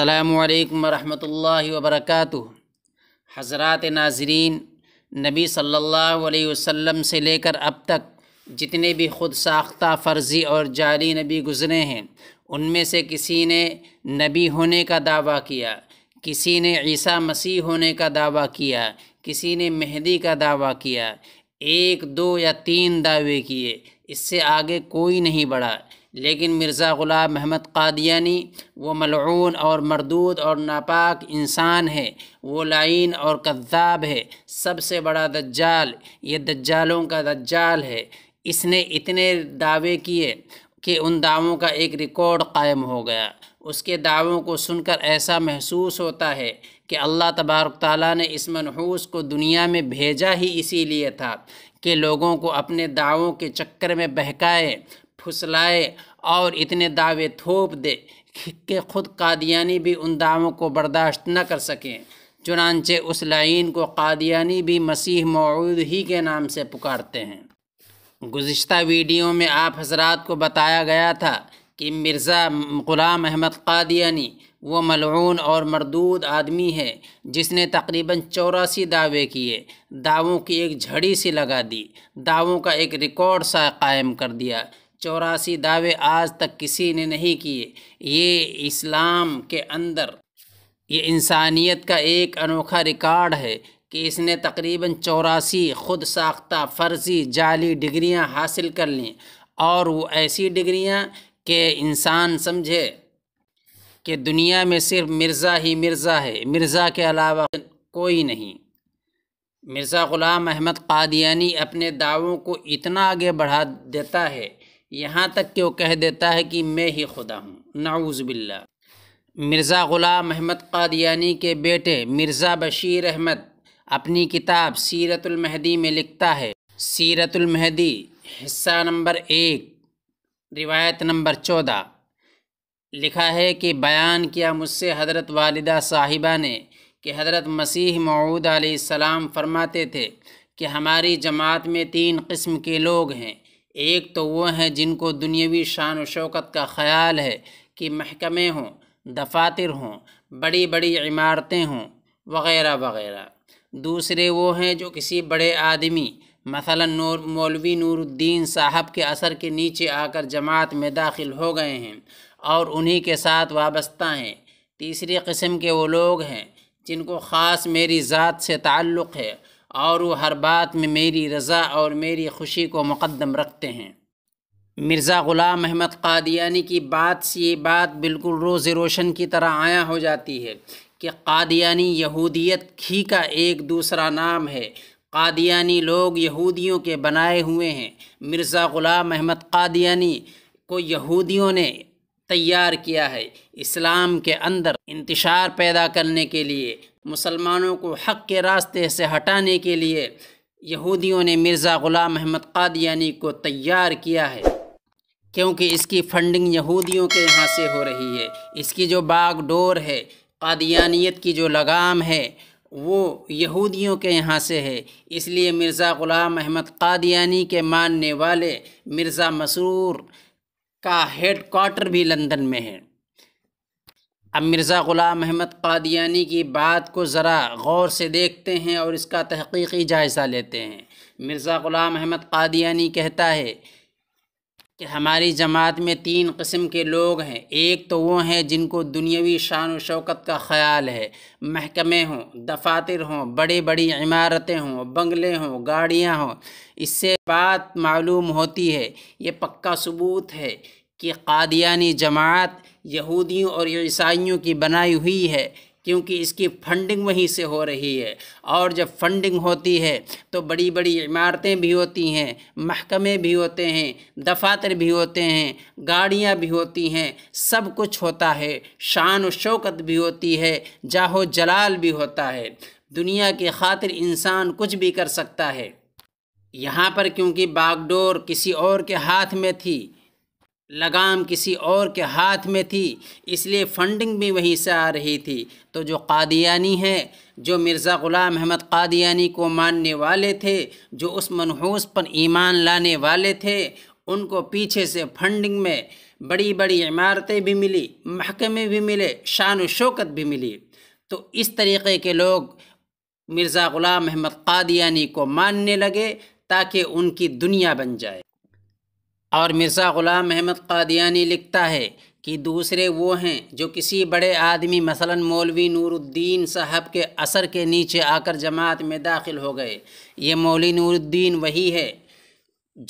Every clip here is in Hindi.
अल्लाम वरहमल वबरक हज़रा नाजरीन नबी सल्लल्लाहु अलैहि वसल्लम से लेकर अब तक जितने भी खुद साख्ता फ़र्ज़ी और जाली नबी गुज़रे हैं उनमें से किसी ने नबी होने का दावा किया किसी ने ईसा मसीह होने का दावा किया किसी ने मेहंदी का दावा किया एक दो या तीन दावे किए इससे आगे कोई नहीं बढ़ा लेकिन मिर्ज़ा ग़ुलाम अहमद कादियानी वो मलून और मरदूद और नापाक इंसान है वो लाइन और कद्दाब है सबसे बड़ा दज्जाल ये दज्जालों का दज्जाल है इसने इतने दावे किए कि उन दावों का एक रिकॉर्ड कायम हो गया उसके दावों को सुनकर ऐसा महसूस होता है कि अल्लाह तबारक ताली ने इस मनहूस को दुनिया में भेजा ही इसीलिए था कि लोगों को अपने दावों के चक्कर में बहकाए फुसलाए और इतने दावे थोप दे कि खुद कादियानी भी उन दावों को बर्दाश्त न कर सकें चुनानचे उस लाइन को कादियानी भी मसीह मौद ही के नाम से पुकारते हैं गुज्त वीडियो में आप हजरात को बताया गया था कि मिर्ज़ा ग़ुलाम अहमद कादियानी वो मलून और मरदूद आदमी है जिसने तकरीबन चौरासी दावे किए दावों की एक झड़ी सी लगा दी दावों का एक रिकॉर्ड सा कायम कर दिया चौरासी दावे आज तक किसी ने नहीं किए ये इस्लाम के अंदर ये इंसानियत का एक अनोखा रिकॉर्ड है कि इसने तकरीबन चौरासी खुद साख्ता फ़र्जी जाली डिग्रियां हासिल कर लीं और वो ऐसी डिग्रियां कि इंसान समझे कि दुनिया में सिर्फ मिर्ज़ा ही मिर्ज़ा है मिर्ज़ा के अलावा कोई नहीं मिर्ज़ा ग़ुलाम अहमद कादियानी अपने दावों को इतना आगे बढ़ा देता है यहाँ तक कि वो कह देता है कि मैं ही खुदा हूँ नाऊज़ बिल्ला मिर्ज़ा ग़ुलाम अहमद कादियानी के बेटे मिर्ज़ा बशीर अहमद अपनी किताब सीरतुलमहदी में लिखता है सीरतुलमहदी हिस्सा नंबर एक रिवायत नंबर चौदह लिखा है कि बयान किया मुझसे हज़रत वालदा साहिबा ने कि हज़रत मसीह मऊद सलाम फरमाते थे कि हमारी जमात में तीन किस्म के लोग हैं एक तो वो हैं जिनको दुनियावी शान व शौकत का ख्याल है कि महकमे हों दफातर हों बड़ी बड़ी इमारतें हों वगैरह वगैरह दूसरे वो हैं जो किसी बड़े आदमी मसला नूर मौलवी नूरुद्दीन साहब के असर के नीचे आकर जमात में दाखिल हो गए हैं और उन्हीं के साथ वाबस्ता हैं तीसरी कस्म के वो लोग हैं जिनको ख़ास मेरी ज़ात से ताल्लुक़ है और वो हर बात में मेरी रज़ा और मेरी खुशी को मुक़दम रखते हैं मिर्ज़ा ग़ुलाम अहमद कादियानी की बात से ये बात बिल्कुल रोज़ रोशन की तरह आया हो जाती है कि कादियानी यहूदियत ही का एक दूसरा नाम है कादियानी लोग यहूदियों के बनाए हुए हैं मिर्ज़ा ग़ुलाम अहमद कादियानी को यहूदियों ने तैयार किया है इस्लाम के अंदर इंतशार पैदा करने के लिए मुसलमानों को हक के रास्ते से हटाने के लिए यहूदियों ने मिर्ज़ा ग़ुलाम अहमद कादयानी को तैयार किया है क्योंकि इसकी फंडिंग यहूदियों के यहाँ से हो रही है इसकी जो बाग डोर है कादियानियत की जो लगाम है वो यहूदियों के यहाँ से है इसलिए मिर्ज़ा ग़ुलाम अहमद कादियानी के मानने वाले मिर्ज़ा मसूर का हेड क्वार्टर भी लंदन में है अब मिर्ज़ा ग़ुलाम अहमद कादियानी की बात को ज़रा गौर से देखते हैं और इसका तहकीकी जायज़ा लेते हैं मिर्ज़ा ग़ुलाम अहमद कादियानी कहता है कि हमारी जमात में तीन कस्म के लोग हैं एक तो वो हैं जिनको दुनियावी शान शौकत का ख़्याल है महकमे हों दफातर हों बड़ी बड़ी इमारतें हों बंगले हों गाड़ियाँ हों इससे बात मालूम होती है ये पक्का सबूत है कि कादियानी जमात यहूदियों और ईसाइयों की बनाई हुई है क्योंकि इसकी फंडिंग वहीं से हो रही है और जब फंडिंग होती है तो बड़ी बड़ी इमारतें भी होती हैं महकमे भी होते हैं दफातर भी होते हैं गाड़ियाँ भी होती हैं सब कुछ होता है शान व शौकत भी होती है जाहो जलाल भी होता है दुनिया के खातिर इंसान कुछ भी कर सकता है यहाँ पर क्योंकि बागडोर किसी और के हाथ में थी लगाम किसी और के हाथ में थी इसलिए फंडिंग भी वहीं से आ रही थी तो जो कादियानी है जो मिर्ज़ा ग़ुलाम अहमद कादियानी को मानने वाले थे जो उस मनहूस पर ईमान लाने वाले थे उनको पीछे से फंडिंग में बड़ी बड़ी इमारतें भी मिली महकमे भी मिले शान शौकत भी मिली तो इस तरीके के लोग मिर्ज़ा ग़ुलाम अहमद कादियानी को मानने लगे ताकि उनकी दुनिया बन जाए और मिर्ज़ा ग़ुलाम अहमद कादियानी लिखता है कि दूसरे वो हैं जो किसी बड़े आदमी मसलन मौलवी नूरुद्दीन साहब के असर के नीचे आकर जमात में दाखिल हो गए ये मौली नूरुद्दीन वही है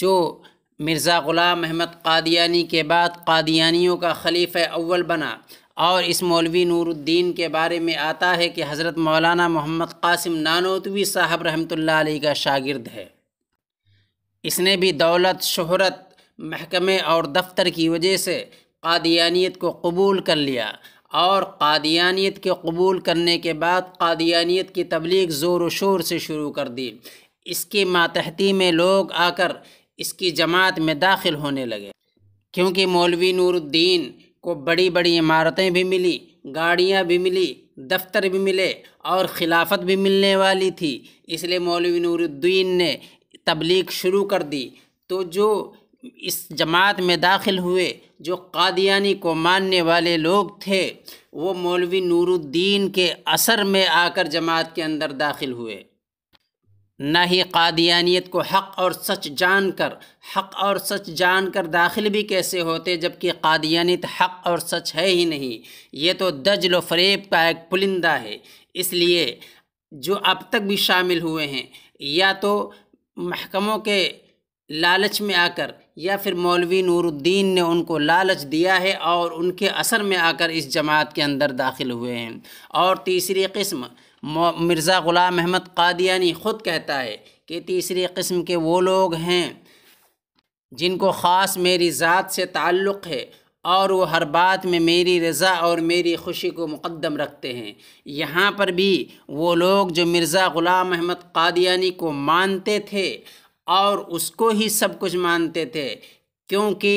जो मिर्ज़ा ग़ुलाम अहमद कादियानी के बाद कादियानियों का खलीफ अव्वल बना और इस मौलवी नूरुद्दीन के बारे में आता है कि हज़रत मौलाना मोहम्मद कासिम नानोतवी साहब रहमतुल्लाह का शागिर्द है इसने भी दौलत शहरत महकमे और दफ्तर की वजह से कादियानियत को कबूल कर लिया और कादियानियत के कबूल करने के बाद कादियानियत की तबलीग ज़ोर व शोर से शुरू कर दी इसके मातहती में लोग आकर इसकी जमात में दाखिल होने लगे क्योंकि मौलवी नूरुद्दीन को बड़ी बड़ी इमारतें भी मिली गाड़ियाँ भी मिली दफ्तर भी मिले और खिलाफत भी मिलने वाली थी इसलिए मौलवी नूरुद्दीन ने तबलीग शुरू कर दी तो जो इस जमात में दाखिल हुए जो कादियानी को मानने वाले लोग थे वो मौलवी नूरुद्दीन के असर में आकर जमात के अंदर दाखिल हुए न ही कादियानियत को हक और सच जानकर हक और सच जानकर दाखिल भी कैसे होते जबकि कादियानियत हक और सच है ही नहीं ये तो दजल फरेब का एक पुलिंदा है इसलिए जो अब तक भी शामिल हुए हैं या तो महकमों के लालच में आकर या फिर मौलवी नूरुद्दीन ने उनको लालच दिया है और उनके असर में आकर इस जमात के अंदर दाखिल हुए हैं और तीसरी किस्म मिर्ज़ा ग़ुलाम अहमद कादियानी ख़ुद कहता है कि तीसरी किस्म के वो लोग हैं जिनको ख़ास मेरी ज़ात से ताल्लुक़ है और वो हर बात में मेरी रज़ा और मेरी खुशी को मुक़दम रखते हैं यहाँ पर भी वो लोग जो मिर्ज़ा ग़ुलाम अहमद कादियानी को मानते थे और उसको ही सब कुछ मानते थे क्योंकि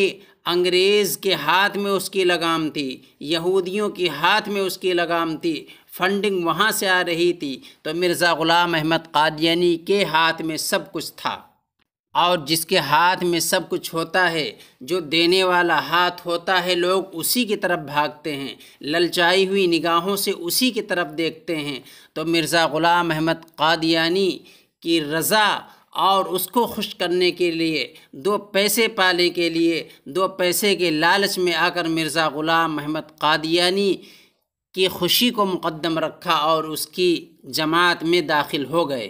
अंग्रेज़ के हाथ में उसकी लगाम थी यहूदियों के हाथ में उसकी लगाम थी फंडिंग वहाँ से आ रही थी तो मिर्ज़ा ग़ुलाम अहमद कादियानी के हाथ में सब कुछ था और जिसके हाथ में सब कुछ होता है जो देने वाला हाथ होता है लोग उसी की तरफ भागते हैं ललचाई हुई निगाहों से उसी की तरफ देखते हैं तो मिर्ज़ा ग़ुलाम अहमद कादियानी की रज़ा और उसको खुश करने के लिए दो पैसे पाने के लिए दो पैसे के लालच में आकर मिर्ज़ा ग़ुलाम अहमद कादियानी की खुशी को मुकदम रखा और उसकी जमात में दाखिल हो गए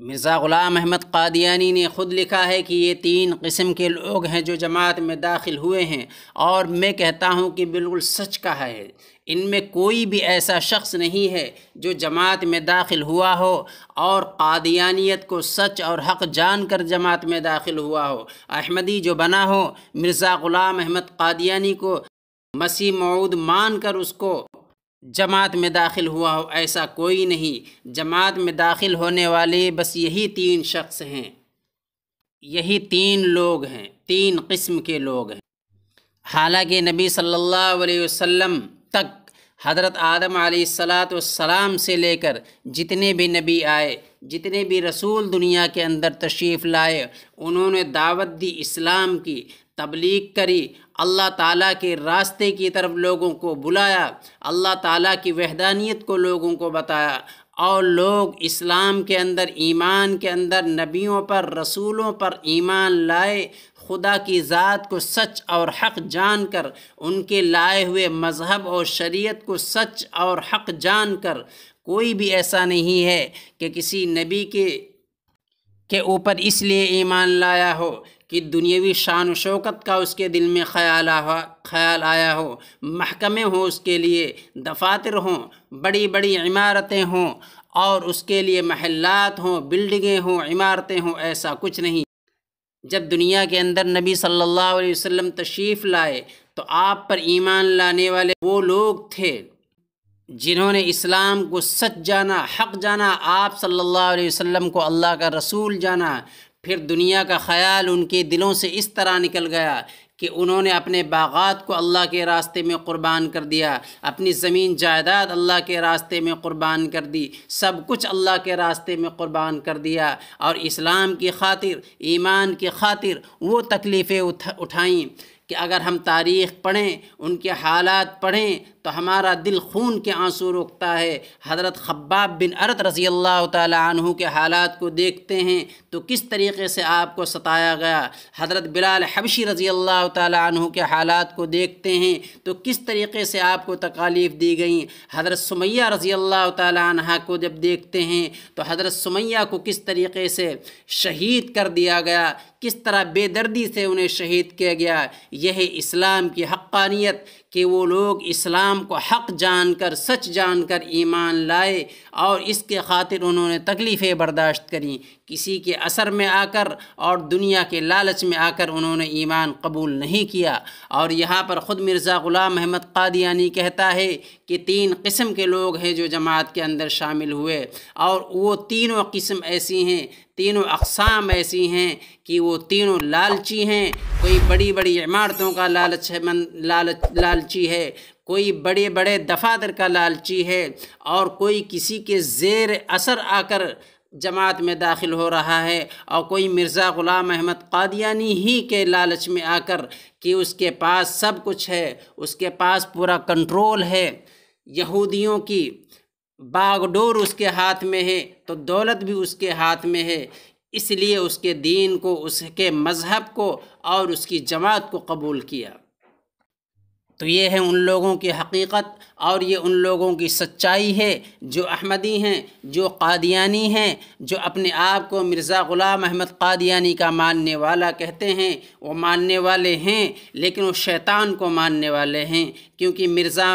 मिर्ज़ा ग़ुलाम अहमद कादियानी ने ख़ुद लिखा है कि ये तीन किस्म के लोग हैं जो जमात में दाखिल हुए हैं और मैं कहता हूँ कि बिल्कुल सच कहा है इनमें कोई भी ऐसा शख्स नहीं है जो जमात में दाखिल हुआ हो और कादियानियत को सच और हक़ जान कर जमात में दाखिल हुआ हो अहमदी जो बना हो मिर्ज़ा ग़ुलाम अहमद कादियानी को मसीह मऊद मान कर उसको जमात में दाखिल हुआ हो ऐसा कोई नहीं जमात में दाखिल होने वाले बस यही तीन शख्स हैं यही तीन लोग हैं तीन किस्म के लोग हैं हालांकि नबी सल्लल्लाहु अलैहि वसल्लम तक हज़रत आदम सलाम से लेकर जितने भी नबी आए जितने भी रसूल दुनिया के अंदर तशरीफ़ लाए उन्होंने दावत दी इस्लाम की तबलीग करी अल्लाह ताला के रास्ते की तरफ लोगों को बुलाया अल्लाह ताला की वहदानियत को लोगों को बताया और लोग इस्लाम के अंदर ईमान के अंदर नबियों पर रसूलों पर ईमान लाए खुदा की ज़ात को सच और हक़ जानकर उनके लाए हुए मज़हब और शरीयत को सच और हक़ जानकर कोई भी ऐसा नहीं है कि किसी नबी के के ऊपर इसलिए ईमान लाया हो कि दुनियावी शान व शौकत का उसके दिल में ख्याल ख्याल आया हो महकमे हों उसके लिए दफातर हों बड़ी बड़ी इमारतें हों और उसके लिए महल्लात हों बिल्डिंगें हों इमारतें हों ऐसा कुछ नहीं जब दुनिया के अंदर नबी सल्लल्लाहु अलैहि वसल्लम तशरीफ़ लाए तो आप पर ईमान लाने वाले वो लोग थे जिन्होंने इस्लाम को सच जाना हक जाना आप सल्लल्लाहु अलैहि वसल्लम को अल्लाह का रसूल जाना फिर दुनिया का ख्याल उनके दिलों से इस तरह निकल गया कि उन्होंने अपने बाग़ात को अल्लाह के रास्ते में क़ुरबान कर दिया अपनी ज़मीन जायदाद अल्लाह के रास्ते में क़ुरबान कर दी सब कुछ अल्लाह के रास्ते में क़ुरबान कर दिया और इस्लाम की खातिर ईमान की खातिर वो तकलीफ़ें उठ उठाईं कि अगर हम तारीख़ पढ़ें उनके हालात पढ़ें तो हमारा दिल खून के आंसू रोकता है हज़रत खब्बाब बिन अरत रज़ी अल्लाह तु के हालात को देखते हैं तो किस तरीके से आपको सताया गया हज़रत बिलाल हबशी रज़ी अल्लाह तु के हालात को देखते हैं तो किस तरीके से आपको तकालीफ़ दी गई हज़रत सुमैया रज़ी अल्लाह तह को जब देखते हैं तो हज़रत सुमैया को किस तरीके से शहीद कर दिया गया किस तरह बेदर्दी से उन्हें शहीद किया गया यह इस्लाम की हक़ानियत कि वो लोग इस्लाम इस्लाम को हक जानकर सच जानकर ईमान लाए और इसके खातिर उन्होंने तकलीफ़ें बर्दाश्त करी किसी के असर में आकर और दुनिया के लालच में आकर उन्होंने ईमान कबूल नहीं किया और यहाँ पर ख़ुद मिर्ज़ा ग़ुलाम अहमद कादियानी कहता है कि तीन किस्म के लोग हैं जो जमात के अंदर शामिल हुए और वो तीनों किस्म ऐसी हैं तीनों अकसाम ऐसी हैं कि वो तीनों लालची हैं कोई बड़ी बड़ी इमारतों का लालच है मन लालच लालची है कोई बड़े बड़े दफातर का लालची है और कोई किसी के ज़ेर असर आकर जमात में दाखिल हो रहा है और कोई मिर्ज़ा ग़ुलाम अहमद कादियानी ही के लालच में आकर कि उसके पास सब कुछ है उसके पास पूरा कंट्रोल है यहूदियों की बागडोर उसके हाथ में है तो दौलत भी उसके हाथ में है इसलिए उसके दीन को उसके मज़हब को और उसकी जमात को कबूल किया तो ये है उन लोगों की हकीकत और ये उन लोगों की सच्चाई है जो अहमदी हैं जो कादियानी हैं जो अपने आप को मिर्ज़ा ग़ुलाम अहमद कादियानी का मानने वाला कहते हैं वो मानने वाले हैं लेकिन वो शैतान को मानने वाले हैं क्योंकि मिर्ज़ा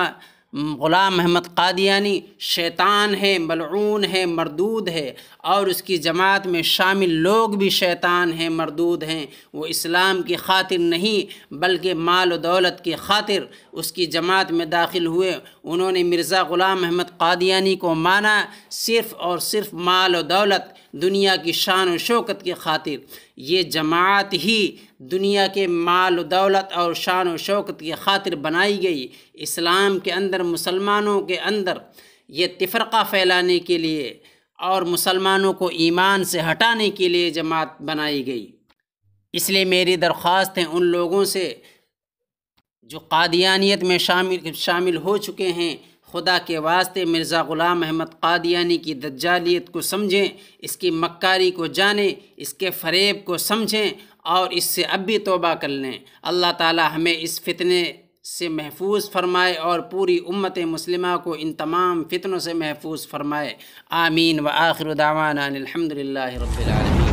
ग़ुलाम अहमद कादियानी शैतान है मलून है मरदूद है और उसकी जमात में शामिल लोग भी शैतान हैं मरदूद हैं वो इस्लाम की खातिर नहीं बल्कि माल और दौलत की खातिर उसकी जमात में दाखिल हुए उन्होंने मिर्ज़ा ग़ुलाम अहमद कादियानी को माना सिर्फ़ और सिर्फ़ माल और दौलत दुनिया की शान व शौकत की खातिर ये जमात ही दुनिया के माल दौलत और शान शौकत की खातिर बनाई गई इस्लाम के अंदर मुसलमानों के अंदर ये तफरक़ा फैलाने के लिए और मुसलमानों को ईमान से हटाने के लिए जमात बनाई गई इसलिए मेरी दरख्वास्त है उन लोगों से जो कादियानियत में शामिल शामिल हो चुके हैं खुदा के वास्ते मिर्ज़ा ग़ुलाम अहमद कादियानी की दज्जालियत को समझें इसकी मक्कारी को जानें इसके फरेब को समझें और इससे अब भी तोबा कर लें अल्लाह ताला हमें इस फितने से महफूज फरमाए और पूरी उम्मत मुस्लिमा को इन तमाम फितनों से महफूज फरमाए आमीन व आखिर दावाना अलहमदिल्ला रबालमीन